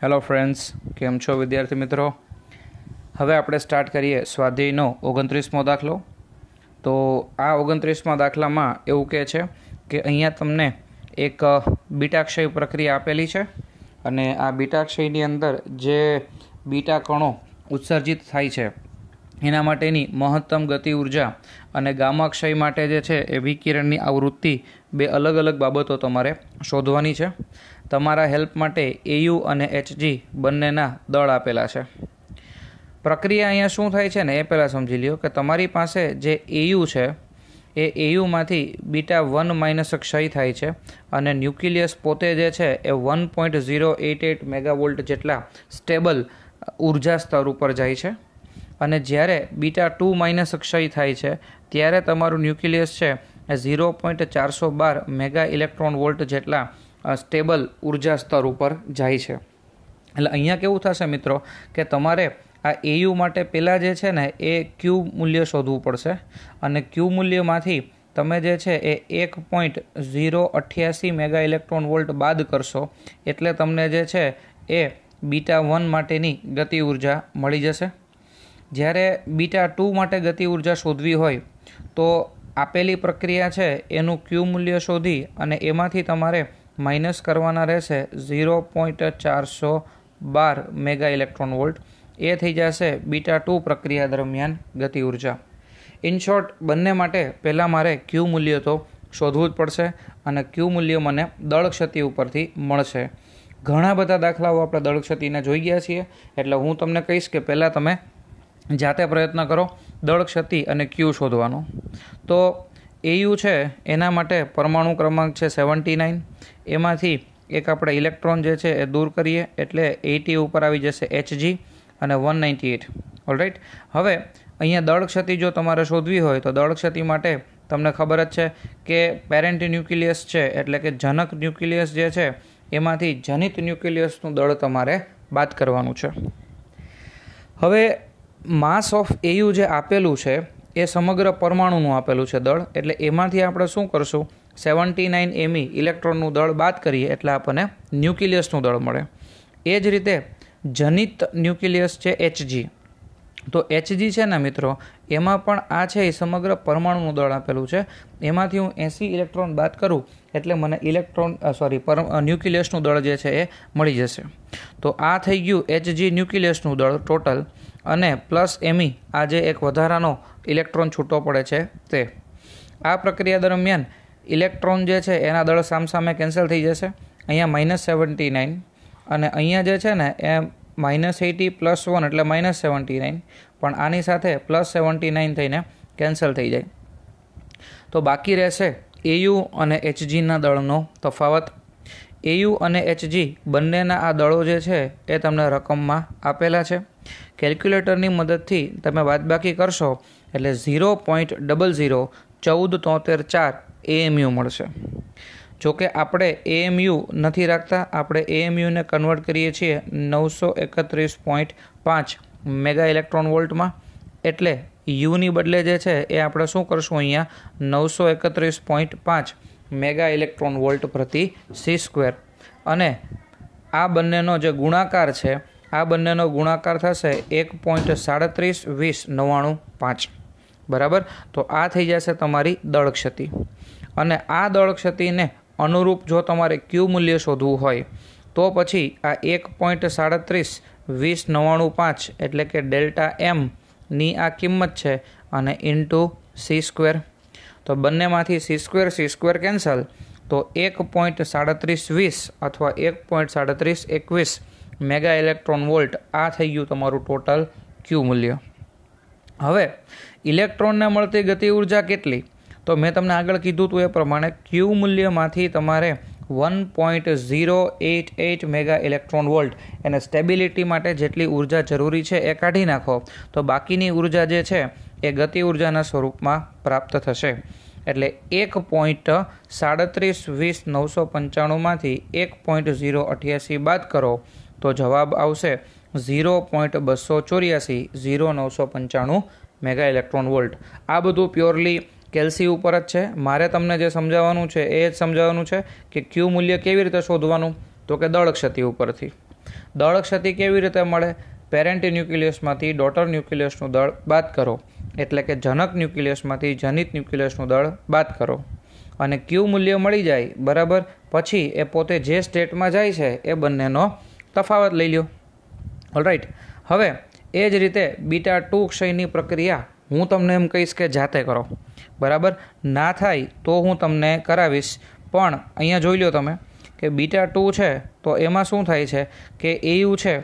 hello friends કેમ છો વિદ્યાર્થી મિત્રો હવે આપણે સ્ટાર્ટ કરીએ સ્વાધ્યાયનો ઓગણત્રીસમો દાખલો તો આ ઓગણત્રીસમા દાખલામાં એવું કહે છે કે અહીંયા તમને એક બીટાક્ષય પ્રક્રિયા આપેલી છે અને આ બીટાક્ષયની અંદર જે બીટા કણો ઉત્સર્જિત થાય છે એના માટેની મહત્તમ ગતિ ઉર્જા અને ગામાક્ષય માટે જે છે એ વિકિરણની આવૃત્તિ બે અલગ અલગ બાબતો તમારે શોધવાની છે તમારા હેલ્પ માટે એયુ અને એચજી બંનેના દળ આપેલા છે પ્રક્રિયા અહીંયા શું થાય છે ને એ પહેલાં સમજી લ્યો કે તમારી પાસે જે એયુ છે એ એયુમાંથી બીટા વન માઇનસ ક્ષય થાય છે અને ન્યુક્લિયસ પોતે જે છે એ one point zero eight eight megavolt જેટલા સ્ટેબલ ઉર્જા સ્તર ઉપર જાય છે અને જ્યારે બીટા ટુ માઇનસ ક્ષય થાય છે ત્યારે તમારું ન્યુક્લિયસ છે એ ઝીરો પોઈન્ટ ચારસો બાર મેગા ઇલેક્ટ્રોન વોલ્ટ જેટલા સ્ટેબલ ઉર્જા સ્તર ઉપર જાય છે એટલે અહીંયા કેવું થશે મિત્રો કે તમારે આ એયુ માટે પહેલાં જે છે ને એ ક્યુ મૂલ્ય શોધવું પડશે અને ક્યુ મૂલ્યમાંથી તમે જે છે એ એક પોઈન્ટ ઝીરો અઠ્યાસી મેગા ઇલેક્ટ્રોન વોલ્ટ બાદ કરશો એટલે તમને જે છે એ બીટા વન માટેની ગતિ ઉર્જા મળી જશે જ્યારે બીટા ટુ માટે ગતિ ઉર્જા શોધવી હોય તો આપેલી પ્રક્રિયા છે એનું ક્યુ મૂલ્ય શોધી અને એમાંથી તમારે માઇનસ કરવાના રહેશે ઝીરો પોઈન્ટ ચારસો બાર મેગા ઇલેક્ટ્રોન વોલ્ટ એ થઈ જશે બીટા ટુ પ્રક્રિયા દરમિયાન ગતિ ઉર્જા ઇન શોર્ટ બંને માટે પહેલાં મારે ક્યુ મૂલ્ય તો શોધવું જ પડશે અને ક્યુ મૂલ્ય મને દળ ક્ષતિ ઉપરથી મળશે ઘણા બધા દાખલાઓ આપણે દળ ક્ષતિને જોઈ ગયા છીએ એટલે હું તમને કહીશ કે પહેલાં તમે જાતે પ્રયત્ન કરો દળ ક્ષતિ અને ક્યુ શોધવાનો તો એયુ છે એના માટે પરમાણુ ક્રમાંક છે સેવન્ટી નાઇન એમાંથી એક આપણે ઇલેક્ટ્રોન જે છે એ દૂર કરીએ એટલે એટી ઉપર આવી જશે એચજી અને વન નાઇન્ટી એટ ઓલરાઈટ હવે અહીંયા દળ ક્ષતિ જો તમારે શોધવી હોય તો દળ ક્ષતિ માટે તમને ખબર જ છે કે પેરેન્ટ ન્યુક્લિયસ છે એટલે કે જનક ન્યુક્લિયસ જે છે એમાંથી જનિત ન્યુક્લિયસનું દળ તમારે બાદ કરવાનું છે હવે માસ ઓફ એયુ જે આપેલું છે એ સમગ્ર પરમાણુનું આપેલું છે દળ એટલે એમાંથી આપણે શું કરશું સેવન્ટી નાઇન એમી ઇલેક્ટ્રોનનું દળ બાદ કરીએ એટલે આપણને ન્યુક્લિયસનું દળ મળે એ જ રીતે જનિત ન્યુક્લિયસ છે એચજી તો એચજી છે ને મિત્રો એમાં પણ આ છે એ સમગ્ર પરમાણુનું દળ આપેલું છે એમાંથી હું એંસી ઇલેક્ટ્રોન બાદ કરું એટલે મને ઇલેક્ટ્રોન સોરી પર ન્યુક્લિયસનું દળ જે છે એ મળી જશે તો આ થઈ ગયું એચજી ન્યુક્લિયસનું દળ ટોટલ અને પ્લસ એમી આ જે એક વધારાનો ઇલેક્ટ્રોન છૂટો પડે છે તે આ પ્રક્રિયા દરમિયાન ઇલેક્ટ્રોન જે છે એના દળ સામસામે કેન્સલ થઈ જશે અહીંયા માઇનસ સેવન્ટી નાઇન અને અહીંયા જે છે ને એ માઇનસ એટી પ્લસ વન એટલે માઇનસ સેવન્ટી નાઇન પણ આની સાથે પ્લસ સેવન્ટી નાઇન થઈને કેન્સલ થઈ જાય તો બાકી રહેશે એયુ અને એચજીના દળનો તફાવત એયુ અને એચજી બંનેના આ દળો જે છે એ તમને રકમમાં આપેલા છે કેલ્ક્યુલેટરની મદદથી તમે બાદબાકી કરશો એટલે ઝીરો પોઈન્ટ ડબલ ઝીરો ચૌદ તોતેર ચાર એએમયુ મળશે જો કે આપણે એએમયુ નથી રાખતા આપણે એએમયુને કન્વર્ટ કરીએ છીએ નવસો એકત્રીસ પોઈન્ટ પાંચ મેગા ઇલેક્ટ્રોન વોલ્ટમાં એટલે યુની બદલે જે છે એ આપણે શું કરશું અહીંયા નવસો એકત્રીસ પોઈન્ટ પાંચ મેગા ઇલેક્ટ્રોન વોલ્ટ પ્રતિ સી સ્ક્વેર અને આ બંનેનો જે ગુણાકાર છે આ બંનેનો ગુણાકાર થશે એક પોઈન્ટ સાડત્રીસ વીસ નવ્વાણું પાંચ બરાબર તો આ થઈ જશે તમારી દળ ક્ષતિ અને આ દળ ક્ષતિને અનુરૂપ જો તમારે ક્યુ મૂલ્ય શોધવું હોય તો પછી આ એક પોઈન્ટ સાડત્રીસ વીસ નવ્વાણું પાંચ એટલે કે ડેલ્ટા એમની આ કિંમત છે અને ઇન્ટુ સી સ્ક્વેર તો બંનેમાંથી C square C square cancel તો એક પોઈન્ટ સાડત્રીસ વીસ અથવા એક પોઈન્ટ સાડત્રીસ એકવીસ મેગા ઇલેક્ટ્રોન વોલ્ટ આ થઈ ગયું તમારું ટોટલ ક્યુ મૂલ્ય હવે ઇલેક્ટ્રોનને મળતી ગતિ ઉર્જા કેટલી તો મેં તમને આગળ કીધું હતું એ પ્રમાણે ક્યુ મૂલ્યમાંથી તમારે one point zero eight eight mega electron volt એને સ્ટેબિલિટી માટે જેટલી ઉર્જા જરૂરી છે એ કાઢી નાખો તો બાકીની ઉર્જા જે છે એ ગતિ ઉર્જાના સ્વરૂપમાં પ્રાપ્ત થશે એટલે એક પોઈન્ટ સાડત્રીસ વીસ નવસો પંચાણુંમાંથી એક પોઈન્ટ ઝીરો અઠ્યાસી બાદ કરો તો જવાબ આવશે ઝીરો પોઈન્ટ બસો ચોર્યાસી ઝીરો નવસો પંચાણું મેગા ઇલેક્ટ્રોન વોલ્ટ આ બધું પ્યોરલી કેલ્સી ઉપર જ છે મારે તમને જે સમજાવવાનું છે એ જ સમજાવવાનું છે કે ક્યુ મૂલ્ય કેવી રીતે શોધવાનું તો કે દળ ક્ષતિ ઉપરથી દળ ક્ષતિ કેવી રીતે મળે પેરેન્ટ ન્યુક્લિયસમાંથી ડોટર ન્યુક્લિયસનું દળ બાદ કરો એટલે કે જનક ન્યુક્લિયસમાંથી જનિત ન્યુક્લિયસનું દળ બાદ કરો અને ક્યુ મૂલ્ય મળી જાય બરાબર પછી એ પોતે જે સ્ટેટમાં જાય છે એ બંનેનો તફાવત લઈ લ્યો ઓલરાઈટ હવે એ જ રીતે બીટા ટુ ક્ષયની પ્રક્રિયા હું તમને એમ કહીશ કે જાતે કરો બરાબર ના થાય તો હું તમને કરાવીશ પણ અહીંયા જોઈ લો તમે કે બીટા ટુ છે તો એમાં શું થાય છે કે એયુ છે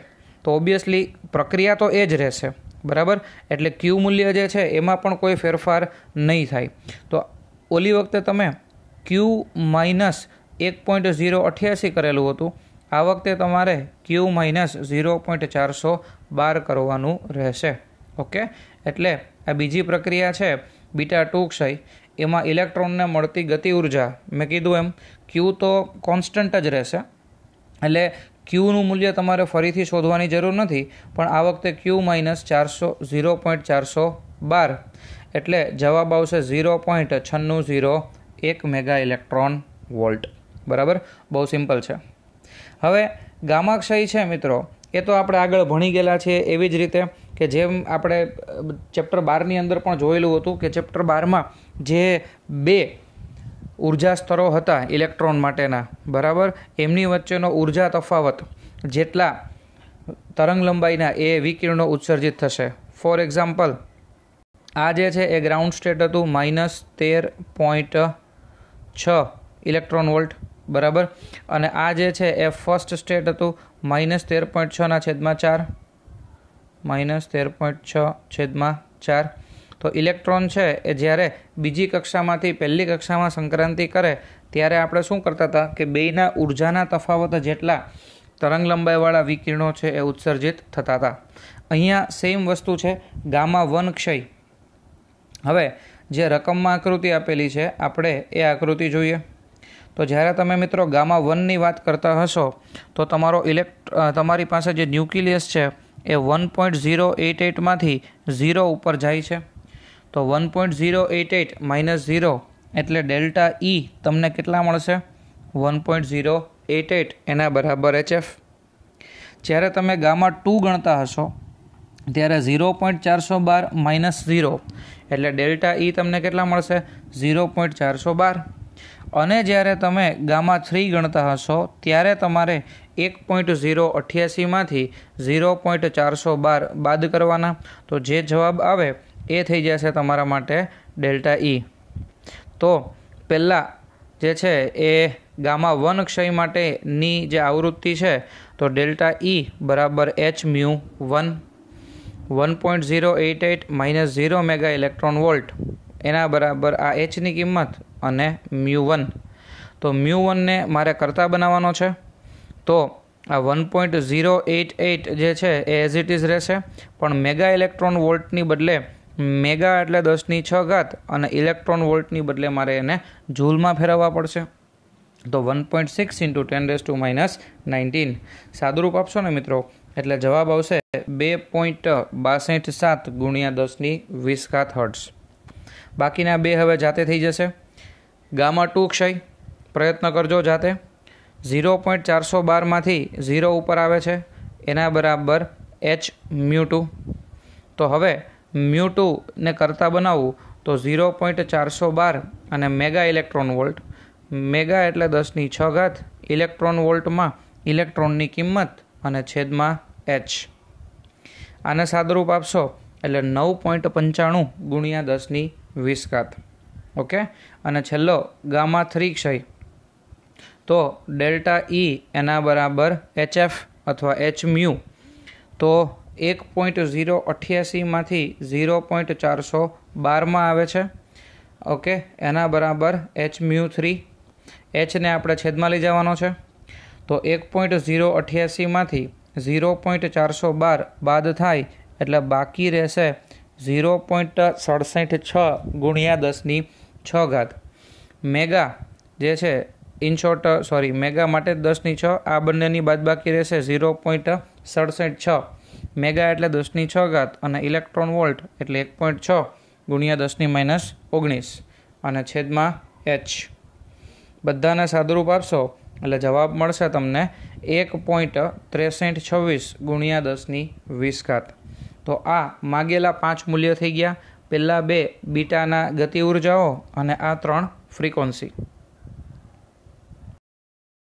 તો ઓબ્વિયસલી પ્રક્રિયા તો એ જ રહેશે બરાબર એટલે ક્યુ મૂલ્ય જે છે એમાં પણ કોઈ ફેરફાર નહીં થાય તો ઓલી વખતે તમે ક્યુ માઇનસ એક પોઈન્ટ ઝીરો અઠ્યાસી કરેલું હતું આ વખતે તમારે ક્યુ માઇનસ ઝીરો પોઈન્ટ ચારસો બાર કરવાનું રહેશે ઓકે એટલે આ બીજી પ્રક્રિયા છે બીટા ટુ ક્ષય એમાં ઇલેક્ટ્રોનને મળતી ગતિ ઉર્જા મેં કીધું એમ ક્યુ તો કોન્સ્ટન્ટ જ રહેશે એટલે ક્યુનું મૂલ્ય તમારે ફરીથી શોધવાની જરૂર નથી પણ આ વખતે ક્યુ માઇનસ ચારસો ઝીરો પોઈન્ટ ચારસો બાર એટલે જવાબ આવશે ઝીરો પોઈન્ટ છન્નું ઝીરો એક મેગા ઇલેક્ટ્રોન વોલ્ટ બરાબર બહુ સિમ્પલ છે હવે ગામાક્ષય છે મિત્રો એ તો આપણે આગળ ભણી ગયેલા છીએ એવી જ રીતે કે જેમ આપણે ચેપ્ટર બારની અંદર પણ જોયેલું હતું કે ચેપ્ટર બારમાં જે બે ઉર્જા સ્તરો હતા ઇલેક્ટ્રોન માટેના બરાબર એમની વચ્ચેનો ઉર્જા તફાવત જેટલા તરંગ લંબાઈના એ વિકિરણો ઉત્સર્જિત થશે ફોર એક્ઝામ્પલ આ જે છે એ ગ્રાઉન્ડ સ્ટેટ હતું માઇનસ તેર પોઈન્ટ છ ઇલેક્ટ્રોન વોલ્ટ બરાબર અને આ જે છે એ ફર્સ્ટ સ્ટેટ હતું માઇનસ તેર પોઈન્ટ છના છેદમાં ચાર માઇનસ તેર પોઈન્ટ છ છેદમાં ચાર તો ઇલેક્ટ્રોન છે એ જ્યારે બીજી કક્ષામાંથી પહેલી કક્ષામાં સંક્રાંતિ કરે ત્યારે આપણે શું કરતા હતા કે બેયના ઉર્જાના તફાવત જેટલા તરંગલંબાઈવાળા વિકિરણો છે એ ઉત્સર્જિત થતા હતા અહીંયા સેમ વસ્તુ છે ગામા વન ક્ષય હવે જે રકમમાં આકૃતિ આપેલી છે આપણે એ આકૃતિ જોઈએ તો જ્યારે તમે મિત્રો ગામા વનની વાત કરતા હશો તો તમારો ઇલેક્ટ તમારી પાસે જે ન્યુક્લિયસ છે એ વન પોઈન્ટ ઝીરો એટ એટમાંથી ઝીરો ઉપર જાય છે તો one point zero eight eight minus zero એટલે ડેલ્ટા ઈ તમને કેટલા મળશે one point zero eight eight એના બરાબર એચએફ જ્યારે તમે ગામા ટુ ગણતા હશો ત્યારે ઝીરો પોઈન્ટ ચારસો બાર માઇનસ ઝીરો એટલે ડેલ્ટા ઈ તમને કેટલા મળશે ઝીરો પોઈન્ટ ચારસો બાર અને જ્યારે તમે ગામા થ્રી ગણતા હશો ત્યારે તમારે એક પોઈન્ટ ઝીરો અઠ્યાસીમાંથી ઝીરો પોઈન્ટ ચારસો બાર બાદ કરવાના તો જે જવાબ આવે એ થઈ જશે તમારા માટે ડેલ્ટા ઈ તો પહેલાં જે છે એ ગામા વન ક્ષય માટેની જે આવૃત્તિ છે તો ડેલ્ટા ઈ બરાબર H mu one one point zero eight eight minus zero mega electron volt એના બરાબર આ એચની કિંમત અને મ્યુ વન તો મ્યુ વનને મારે કરતા બનાવવાનો છે તો આ one point zero eight eight જે છે એ એઝ ઇટ ઇઝ રહેશે પણ મેગા ઇલેક્ટ્રોન વોલ્ટની બદલે મેગા એટલે દસની છ ઘાત અને ઇલેક્ટ્રોન વોલ્ટની બદલે મારે એને ઝૂલમાં ફેરવવા પડશે તો one point six into ten ડેસ ટુ માઇનસ નાઇન્ટીન સાદુરૂપ આપશો ને મિત્રો એટલે જવાબ આવશે બે પોઈન્ટ બાસઠ સાત ગુણ્યા દસની વીસ ઘાત હર્ટ્સ બાકીના બે હવે જાતે થઈ જશે ગામા ટુ ક્ષય પ્રયત્ન કરજો જાતે ઝીરો પોઈન્ટ ચારસો બારમાંથી ઝીરો ઉપર આવે છે એના બરાબર એચ મ્યુ ટુ તો હવે મ્યુ ટુને કરતાં બનાવવું તો ઝીરો પોઈન્ટ ચારસો બાર અને મેગા ઇલેક્ટ્રોન વોલ્ટ મેગા એટલે દસની છ ઘાત ઇલેક્ટ્રોન વોલ્ટમાં ઇલેક્ટ્રોનની કિંમત અને છેદમાં એચ આને સાદરૂપ આપશો એટલે નવ પોઈન્ટ પંચાણું ગુણ્યા દસની વીસ ઘાત ઓકે અને છેલ્લો ગામા થ્રી ક્ષય તો ડેલ્ટા ઈ e એના બરાબર એચ એફ અથવા એચ મ્યુ તો એક પોઈન્ટ ઝીરો અઠ્યાસીમાંથી ઝીરો પોઈન્ટ ચારસો બારમાં આવે છે ઓકે એના બરાબર એચ મ્યુ થ્રી એચને આપણે છેદમાં લઈ જવાનો છે તો એક પોઈન્ટ ઝીરો અઠ્યાસીમાંથી ઝીરો પોઈન્ટ ચારસો બાર બાદ થાય એટલે બાકી રહેશે ઝીરો પોઈન્ટ સડસઠ છ ગુણ્યા દસની છ ઘાત મેગા જે છે ઇન શોર્ટ સોરી મેગા માટે દસની છ આ બંનેની બાદબાકી રહેશે ઝીરો પોઈન્ટ સડસઠ છ મેગા એટલે દસની છ ઘાત અને ઇલેક્ટ્રોન વોલ્ટ એટલે એક પોઈન્ટ છ ગુણ્યા દસની માઇનસ ઓગણીસ અને છેદમાં એચ બધાને સાદુરૂપ આપશો એટલે જવાબ મળશે તમને એક પોઈન્ટ ત્રેસઠ છવ્વીસ ગુણ્યા દસની વીસ ઘાત તો આ માગેલા પાંચ મૂલ્ય થઈ ગયા પહેલાં બે બીટાના ગતિ ઉર્જાઓ અને આ ત્રણ ફ્રિકોન્સી